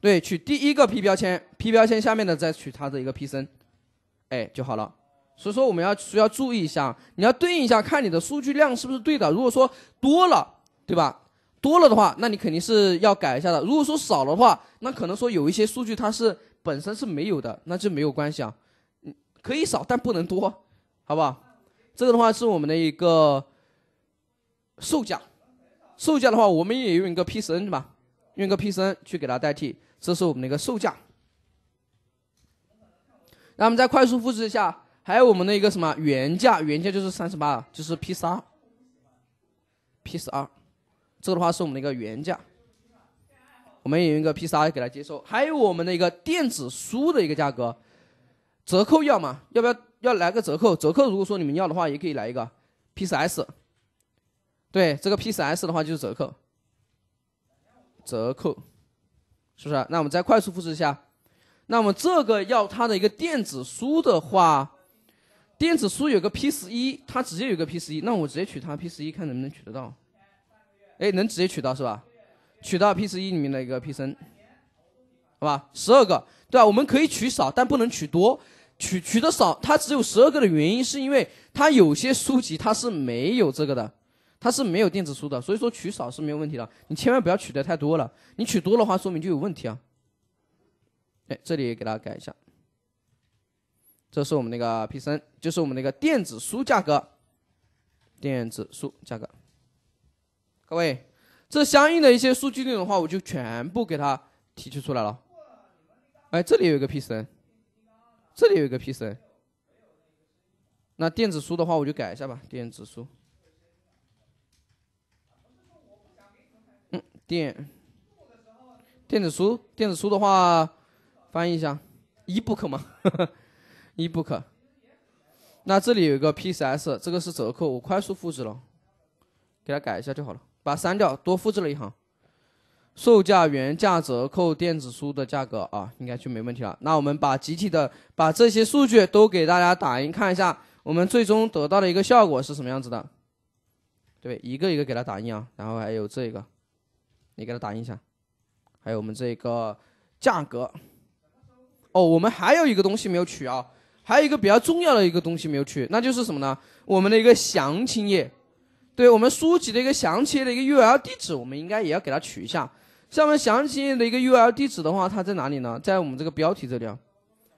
对，取第一个 p 标签，p 标签下面的再取它的一个 p 身，哎就好了。所以说我们要需要注意一下，你要对应一下，看你的数据量是不是对的。如果说多了，对吧？多了的话，那你肯定是要改一下的。如果说少了的话，那可能说有一些数据它是本身是没有的，那就没有关系啊。可以少，但不能多，好不好？这个的话是我们的一个售价，售价的话我们也用一个 P 十 N 吧，用一个 P 十 N 去给它代替，这是我们的一个售价。那我们再快速复制一下，还有我们的一个什么原价？原价就是三十八，就是 P 三 p 十二。这个的话是我们的一个原价，我们有一个 p 三给它接收，还有我们的一个电子书的一个价格，折扣要吗？要不要要来个折扣？折扣如果说你们要的话，也可以来一个 p 四 s 对，这个 p 四 s 的话就是折扣，折扣，是不是？那我们再快速复制一下。那么这个要它的一个电子书的话，电子书有个 P11，它直接有个 P11，那我直接取它 P11，看能不能取得到。哎，能直接取到是吧？取到 P 十一里面的一个 P 三，好吧，十二个，对吧？我们可以取少，但不能取多。取取的少，它只有十二个的原因，是因为它有些书籍它是没有这个的，它是没有电子书的，所以说取少是没有问题的。你千万不要取得太多了，你取多的话，说明就有问题啊。哎，这里也给大家改一下，这是我们那个 P 三，就是我们那个电子书价格，电子书价格。各位，这相应的一些数据内容的话，我就全部给它提取出来了。哎，这里有一个 P C，这里有一个 P C。那电子书的话，我就改一下吧，电子书。嗯，电电子书，电子书的话，翻译一下，e book 吗？[laughs] e book。那这里有一个 P C S，这个是折扣，我快速复制了，给它改一下就好了。把删掉，多复制了一行，售价、原价、折扣、电子书的价格啊，应该就没问题了。那我们把集体的把这些数据都给大家打印看一下，我们最终得到的一个效果是什么样子的？对，一个一个给它打印啊。然后还有这个，你给它打印一下。还有我们这个价格，哦，我们还有一个东西没有取啊，还有一个比较重要的一个东西没有取，那就是什么呢？我们的一个详情页。对我们书籍的一个详情页的一个 URL 地址，我们应该也要给它取一下。像我们详情页的一个 URL 地址的话，它在哪里呢？在我们这个标题这里啊。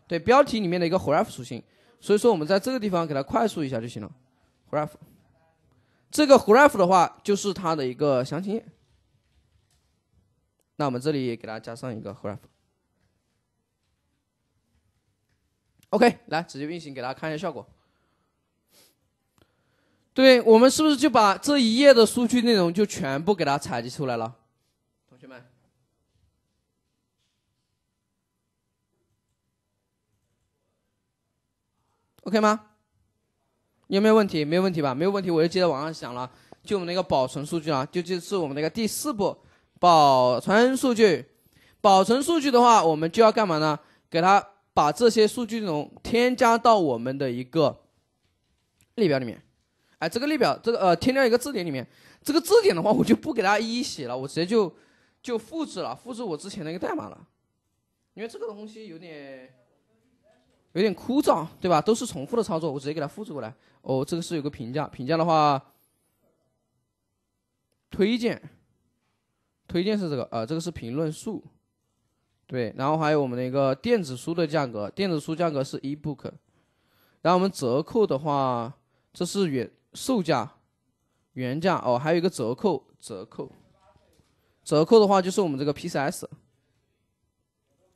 对，标题里面的一个 href 属性，所以说我们在这个地方给它快速一下就行了。href，这个 href 的话就是它的一个详情页。那我们这里也给它加上一个 href。OK，来直接运行，给大家看一下效果。对我们是不是就把这一页的数据内容就全部给它采集出来了，同学们，OK 吗？有没有问题？没有问题吧？没有问题，我就接着往上想了。就我们那个保存数据啊，就就是我们那个第四步保存数据。保存数据的话，我们就要干嘛呢？给它把这些数据内容添加到我们的一个列表里面。哎，这个列表，这个呃，添加一个字典里面，这个字典的话，我就不给大家一一写了，我直接就就复制了，复制我之前的一个代码了，因为这个东西有点有点枯燥，对吧？都是重复的操作，我直接给它复制过来。哦，这个是有个评价，评价的话，推荐，推荐是这个，呃，这个是评论数，对，然后还有我们的一个电子书的价格，电子书价格是 ebook，然后我们折扣的话，这是原。售价、原价哦，还有一个折扣，折扣，折扣的话就是我们这个 P C S，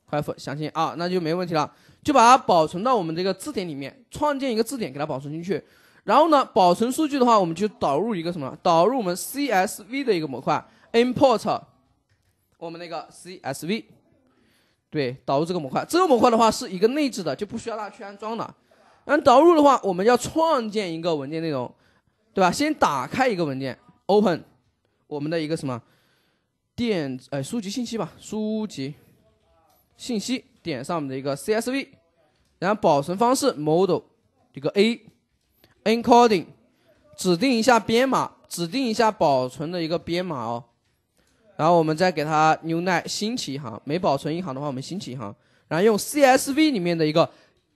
快复详情啊，那就没问题了，就把它保存到我们这个字典里面，创建一个字典给它保存进去，然后呢，保存数据的话，我们就导入一个什么？导入我们 C S V 的一个模块，import 我们那个 C S V，对，导入这个模块，这个模块的话是一个内置的，就不需要大家去安装了。那导入的话，我们要创建一个文件内容。对吧？先打开一个文件，open 我们的一个什么电呃书籍信息吧，书籍信息点上我们的一个 CSV，然后保存方式 model 一个 A encoding 指定一下编码，指定一下保存的一个编码哦。然后我们再给它 n e w n e 新起一行，没保存一行的话，我们新起一行，然后用 CSV 里面的一个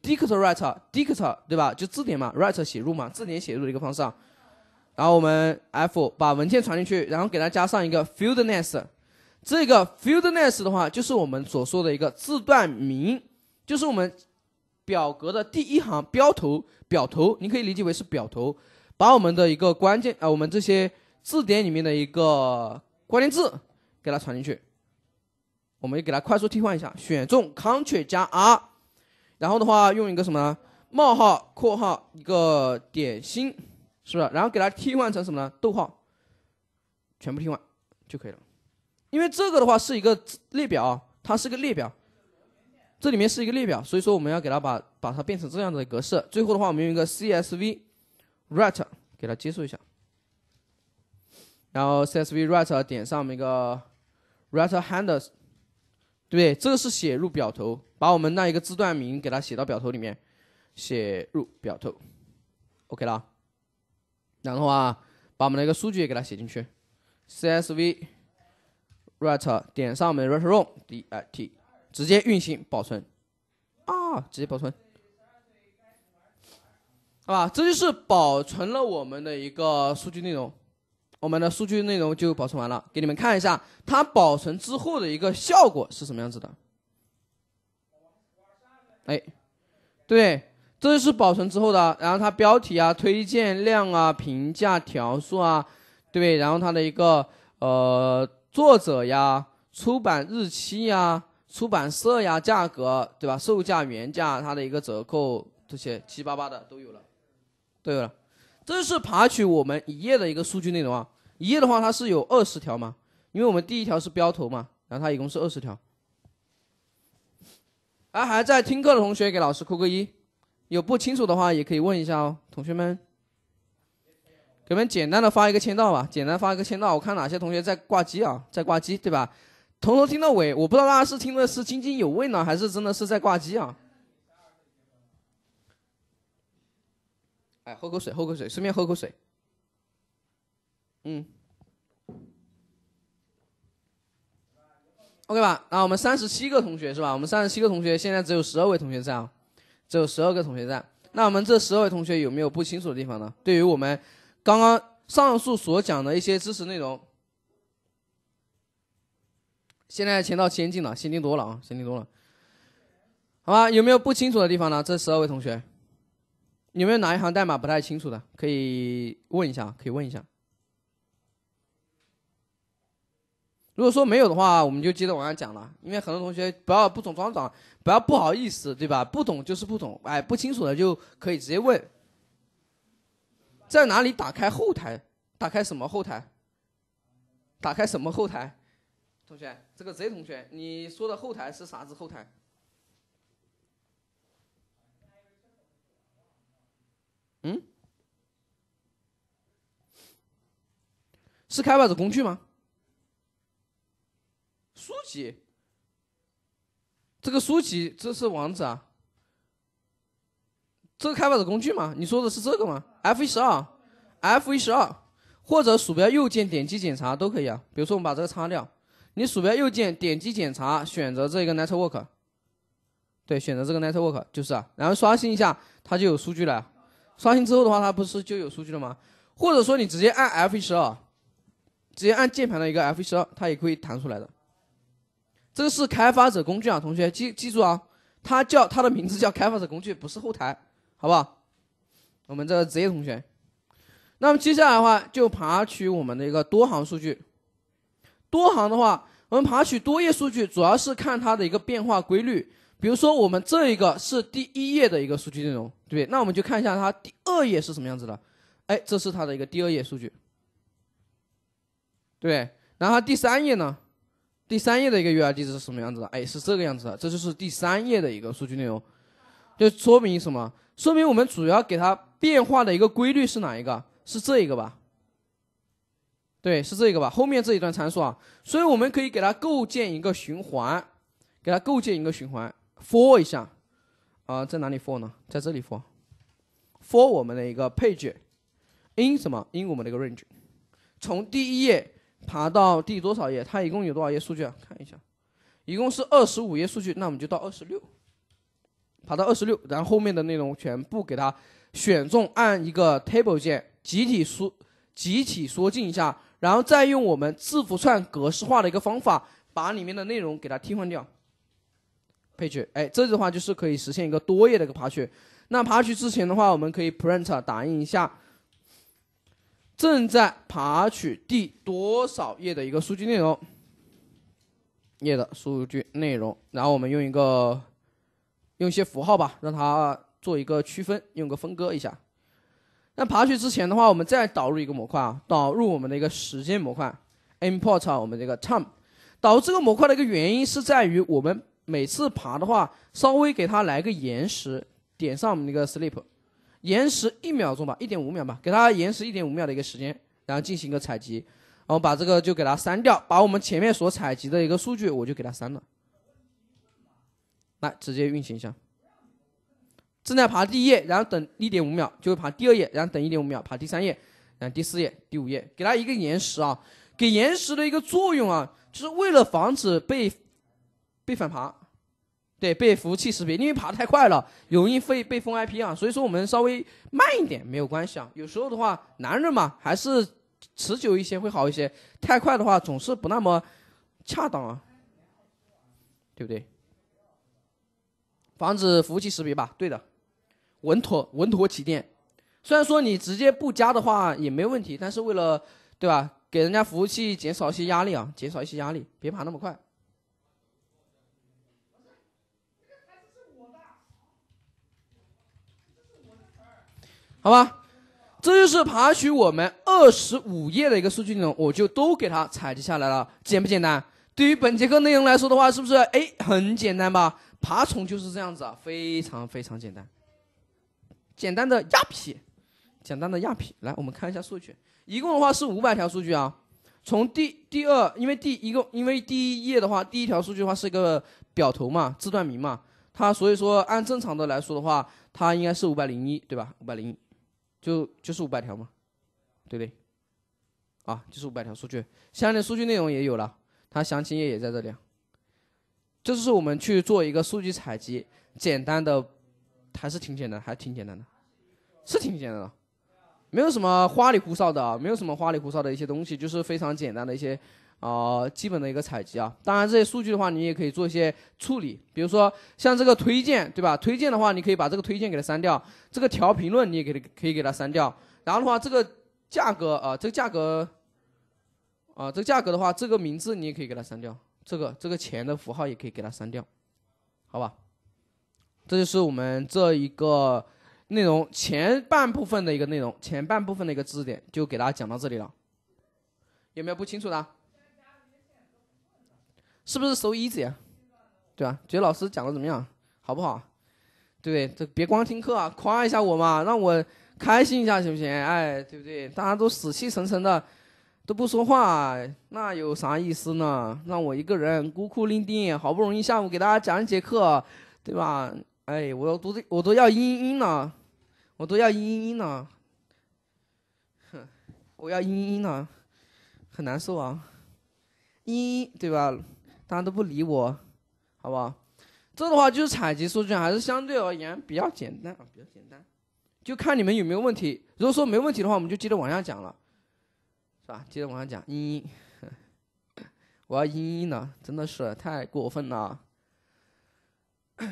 dict write dict 对吧？就字典嘛，write 写入嘛，字典写入的一个方式。啊。然后我们 F 把文件传进去，然后给它加上一个 Field n e s e 这个 Field n e s e 的话就是我们所说的一个字段名，就是我们表格的第一行标头，表头你可以理解为是表头，把我们的一个关键啊，我们这些字典里面的一个关键字给它传进去，我们也给它快速替换一下，选中 Ctrl 加 R，然后的话用一个什么呢？冒号括号一个点心。是不是？然后给它替换成什么呢？逗号，全部替换就可以了。因为这个的话是一个列表，它是个列表，这里面是一个列表，所以说我们要给它把把它变成这样的格式。最后的话，我们用一个 CSV write 给它接收一下。然后 CSV write 点上一个 write h a n d e r s 对不对？这个是写入表头，把我们那一个字段名给它写到表头里面，写入表头，OK 了。然后的话，把我们的一个数据也给它写进去，CSV，write 点上边 write r o m D I T，直接运行保存，啊，直接保存，好吧，这就是保存了我们的一个数据内容，我们的数据内容就保存完了。给你们看一下，它保存之后的一个效果是什么样子的。哎，对。这是保存之后的，然后它标题啊、推荐量啊、评价条数啊，对对？然后它的一个呃作者呀、出版日期呀、出版社呀、价格，对吧？售价、原价，它的一个折扣，这些七八八的都有了，都有了。这是爬取我们一页的一个数据内容啊，一页的话它是有二十条嘛，因为我们第一条是标头嘛，然后它一共是二十条。啊，还在听课的同学给老师扣个一。有不清楚的话也可以问一下哦，同学们，给你们简单的发一个签到吧，简单发一个签到，我看哪些同学在挂机啊，在挂机对吧？从头听到尾，我不知道大家是听的是津津有味呢，还是真的是在挂机啊？哎，喝口水，喝口水，顺便喝口水。嗯，OK 吧？那我们三十七个同学是吧？我们三十七个同学现在只有十二位同学在啊。只有十二个同学在，那我们这十二位同学有没有不清楚的地方呢？对于我们刚刚上述所讲的一些知识内容，现在前到先进了，先进多了啊，先进多了，好吧？有没有不清楚的地方呢？这十二位同学，有没有哪一行代码不太清楚的？可以问一下，可以问一下。如果说没有的话，我们就接着往下讲了，因为很多同学不要不懂装懂，不要不好意思，对吧？不懂就是不懂，哎，不清楚的就可以直接问。在哪里打开后台？打开什么后台？打开什么后台？同学，这个 Z 同学，你说的后台是啥子后台？嗯？是开发者工具吗？书籍，这个书籍这是网址啊？这个开发者工具吗？你说的是这个吗？F 十二，F 十二，或者鼠标右键点击检查都可以啊。比如说我们把这个擦掉，你鼠标右键点击检查，选择这个 Network，对，选择这个 Network 就是啊。然后刷新一下，它就有数据了。刷新之后的话，它不是就有数据了吗？或者说你直接按 F 十二，直接按键盘的一个 F 十二，它也可以弹出来的。这个是开发者工具啊，同学记记住啊，它叫它的名字叫开发者工具，不是后台，好不好？我们这个职业同学。那么接下来的话，就爬取我们的一个多行数据。多行的话，我们爬取多页数据，主要是看它的一个变化规律。比如说，我们这一个是第一页的一个数据内容，对不对？那我们就看一下它第二页是什么样子的。哎，这是它的一个第二页数据，对。然后第三页呢？第三页的一个 URL 地址是什么样子的？哎，是这个样子的。这就是第三页的一个数据内容，就说明什么？说明我们主要给它变化的一个规律是哪一个是这一个吧？对，是这一个吧？后面这一段参数啊，所以我们可以给它构建一个循环，给它构建一个循环，for 一下啊，在哪里 for 呢？在这里 for，for 我们的一个 page，in 什么？in 我们的一个 range，从第一页。爬到第多少页？它一共有多少页数据啊？看一下，一共是二十五页数据，那我们就到二十六。爬到二十六，然后后面的内容全部给它选中，按一个 Table 键，集体缩，集体缩进一下，然后再用我们字符串格式化的一个方法，把里面的内容给它替换掉。配置，哎，这句话就是可以实现一个多页的一个爬取。那爬取之前的话，我们可以 Print 打印一下。正在爬取第多少页的一个数据内容，页的数据内容。然后我们用一个，用一些符号吧，让它做一个区分，用个分割一下。那爬取之前的话，我们再导入一个模块啊，导入我们的一个时间模块，import 我们这个 time。导入这个模块的一个原因是在于我们每次爬的话，稍微给它来个延时，点上我们那个 sleep。延时一秒钟吧，一点五秒吧，给它延时一点五秒的一个时间，然后进行一个采集，然后把这个就给它删掉，把我们前面所采集的一个数据我就给它删了。来，直接运行一下。正在爬第一页，然后等一点五秒，就会爬第二页，然后等一点五秒，爬第三页，然后第四页、第五页，给它一个延时啊。给延时的一个作用啊，就是为了防止被被反爬。对，被服务器识别，因为爬太快了，容易会被封 IP 啊，所以说我们稍微慢一点没有关系啊。有时候的话，男人嘛还是持久一些会好一些，太快的话总是不那么恰当啊，对不对？防止服务器识别吧，对的，稳妥稳妥起见。虽然说你直接不加的话也没问题，但是为了对吧，给人家服务器减少一些压力啊，减少一些压力，别爬那么快。好吧，这就是爬取我们二十五页的一个数据内容，我就都给它采集下来了，简不简单？对于本节课内容来说的话，是不是哎很简单吧？爬虫就是这样子，啊，非常非常简单，简单的亚皮，简单的亚皮。来，我们看一下数据，一共的话是五百条数据啊。从第第二，因为第一个，因为第一页的话，第一条数据的话是一个表头嘛，字段名嘛，它所以说按正常的来说的话，它应该是五百零一对吧？五百零一。就就是五百条嘛，对不对？啊，就是五百条数据，相应的数据内容也有了，它详情页也在这里。这就是我们去做一个数据采集，简单的，还是挺简单，还挺简单的，是挺简单的，没有什么花里胡哨的，没有什么花里胡哨的一些东西，就是非常简单的一些。啊，基本的一个采集啊，当然这些数据的话，你也可以做一些处理，比如说像这个推荐，对吧？推荐的话，你可以把这个推荐给它删掉，这个调评论你也给可以给它删掉，然后的话，这个价格啊，这个价格啊，这个价格的话，这个名字你也可以给它删掉，这个这个钱的符号也可以给它删掉，好吧？这就是我们这一个内容前半部分的一个内容，前半部分的一个知识点就给大家讲到这里了，有没有不清楚的？是不是 so easy 啊？对吧？觉得老师讲的怎么样，好不好？对不对？这别光听课啊，夸一下我嘛，让我开心一下，行不行？哎，对不对？大家都死气沉沉的，都不说话，那有啥意思呢？让我一个人孤苦伶仃，好不容易下午给大家讲一节课，对吧？哎，我都我都要嘤嘤嘤了，我都要嘤嘤嘤了，哼，我要嘤嘤嘤了，很难受啊，嘤嘤，对吧？大家都不理我，好不好？这的话就是采集数据，还是相对而言比较简单啊，比较简单。就看你们有没有问题。如果说没问题的话，我们就接着往下讲了，是吧？接着往下讲，嘤嘤，[laughs] 我要嘤嘤呢，真的是太过分了。[coughs]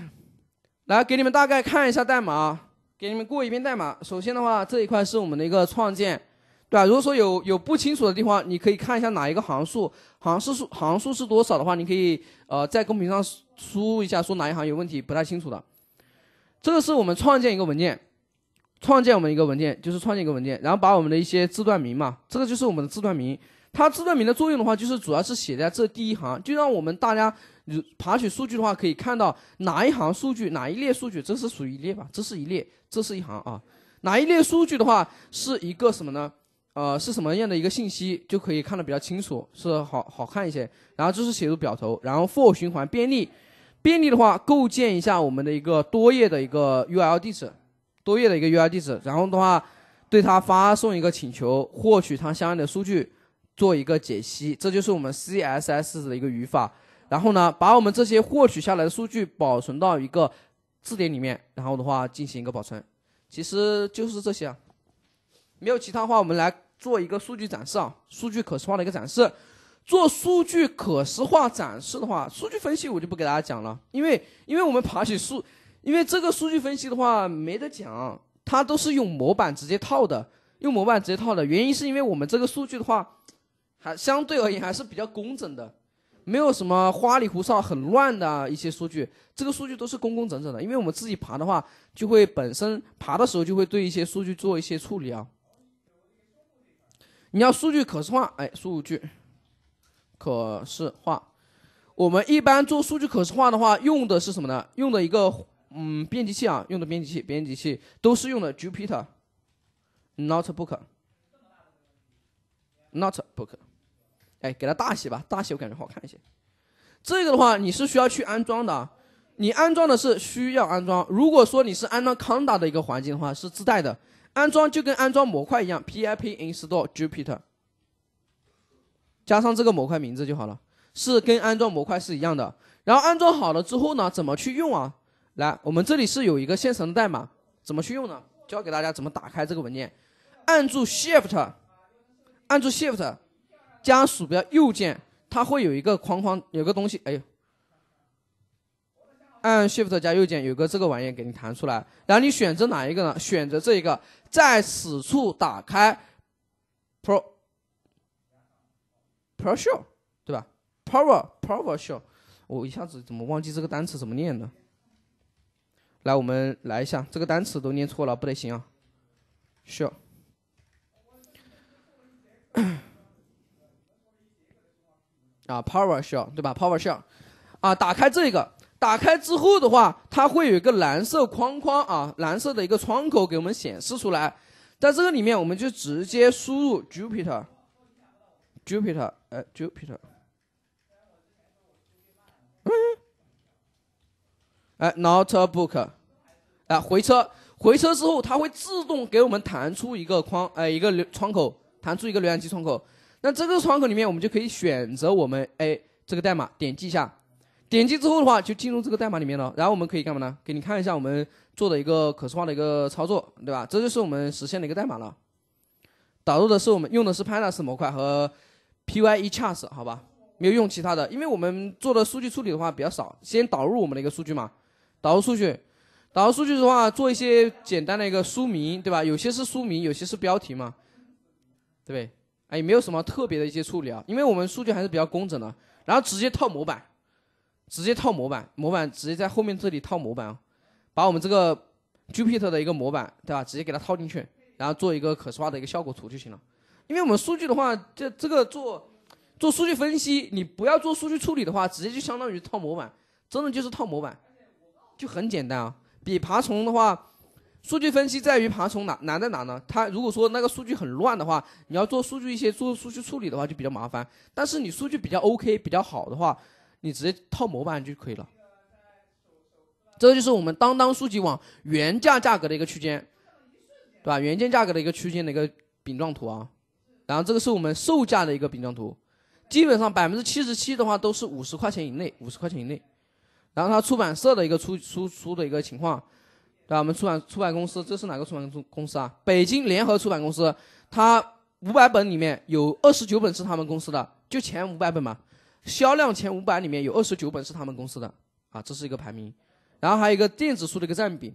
来，给你们大概看一下代码，给你们过一遍代码。首先的话，这一块是我们的一个创建。对啊，如果说有有不清楚的地方，你可以看一下哪一个行数，行数是行数是多少的话，你可以呃在公屏上输一下，说哪一行有问题不太清楚的。这个是我们创建一个文件，创建我们一个文件就是创建一个文件，然后把我们的一些字段名嘛，这个就是我们的字段名。它字段名的作用的话，就是主要是写在这第一行，就让我们大家爬取数据的话可以看到哪一行数据，哪一列数据，这是属于一列吧？这是一列，这是一行啊。哪一列数据的话是一个什么呢？呃，是什么样的一个信息就可以看得比较清楚，是好好看一些。然后就是写入表头，然后 for 循环便利，便利的话构建一下我们的一个多页的一个 URL 地址，多页的一个 URL 地址。然后的话，对它发送一个请求，获取它相应的数据，做一个解析。这就是我们 CSS 的一个语法。然后呢，把我们这些获取下来的数据保存到一个字典里面，然后的话进行一个保存。其实就是这些啊，没有其他话，我们来。做一个数据展示啊，数据可视化的一个展示。做数据可视化展示的话，数据分析我就不给大家讲了，因为因为我们爬起数，因为这个数据分析的话没得讲，它都是用模板直接套的，用模板直接套的原因是因为我们这个数据的话，还相对而言还是比较工整的，没有什么花里胡哨、很乱的一些数据，这个数据都是工工整整的，因为我们自己爬的话，就会本身爬的时候就会对一些数据做一些处理啊。你要数据可视化，哎，数据可视化。我们一般做数据可视化的话，用的是什么呢？用的一个嗯，编辑器啊，用的编辑器，编辑器都是用的 Jupyter Notebook。Notebook，哎，给它大写吧，大写我感觉好看一些。这个的话，你是需要去安装的，你安装的是需要安装。如果说你是安装 conda 的一个环境的话，是自带的。安装就跟安装模块一样，pip install jupyter，加上这个模块名字就好了，是跟安装模块是一样的。然后安装好了之后呢，怎么去用啊？来，我们这里是有一个现成的代码，怎么去用呢？教给大家怎么打开这个文件，按住 shift，按住 shift，加鼠标右键，它会有一个框框，有个东西，哎。呦，按 Shift 加右键，有个这个玩意给你弹出来，然后你选择哪一个呢？选择这一个，在此处打开 Pro p o e r s h o w 对吧？Power p o w e r s h o w 我一下子怎么忘记这个单词怎么念呢？来，我们来一下，这个单词都念错了，不得行啊 s h o w 啊，PowerShell 对吧？PowerShell，啊，打开这个。打开之后的话，它会有一个蓝色框框啊，蓝色的一个窗口给我们显示出来，在这个里面我们就直接输入 j u p i t e r j u p i t e r 哎 j u p i t e r 嗯，哎，Notebook，啊，回车，回车之后它会自动给我们弹出一个框，哎，一个窗口，弹出一个浏览器窗口，那这个窗口里面我们就可以选择我们 A 这个代码，点击一下。点击之后的话，就进入这个代码里面了。然后我们可以干嘛呢？给你看一下我们做的一个可视化的一个操作，对吧？这就是我们实现的一个代码了。导入的是我们用的是 pandas 模块和 pyecharts，好吧？没有用其他的，因为我们做的数据处理的话比较少。先导入我们的一个数据嘛，导入数据，导入数据的话做一些简单的一个书名，对吧？有些是书名，有些是标题嘛，对不对？哎，也没有什么特别的一些处理啊，因为我们数据还是比较工整的。然后直接套模板。直接套模板，模板直接在后面这里套模板啊，把我们这个 j u P T e r 的一个模板，对吧？直接给它套进去，然后做一个可视化的一个效果图就行了。因为我们数据的话，这这个做做数据分析，你不要做数据处理的话，直接就相当于套模板，真的就是套模板，就很简单啊。比爬虫的话，数据分析在于爬虫难难在哪呢？它如果说那个数据很乱的话，你要做数据一些做数据处理的话就比较麻烦。但是你数据比较 O K 比较好的话。你直接套模板就可以了，这就是我们当当书籍网原价价格的一个区间，对吧？原件价格的一个区间的一个饼状图啊，然后这个是我们售价的一个饼状图，基本上百分之七十七的话都是五十块钱以内，五十块钱以内。然后它出版社的一个出出出的一个情况，对吧？我们出版出版公司，这是哪个出版公公司啊？北京联合出版公司，它五百本里面有二十九本是他们公司的，就前五百本嘛。销量前五百里面有二十九本是他们公司的啊，这是一个排名，然后还有一个电子书的一个占比，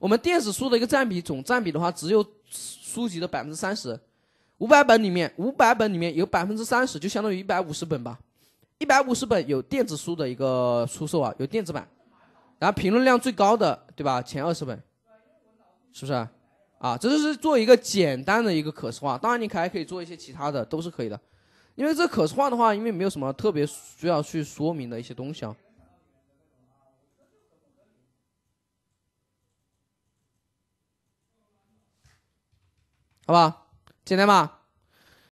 我们电子书的一个占比，总占比的话只有书籍的百分之三十五百本里面，五百本里面有百分之三十，就相当于一百五十本吧，一百五十本有电子书的一个出售啊，有电子版，然后评论量最高的对吧？前二十本是不是啊？啊，这就是做一个简单的一个可视化，当然你还可以做一些其他的，都是可以的。因为这可视化的话，因为没有什么特别需要去说明的一些东西啊，好吧，简单吧。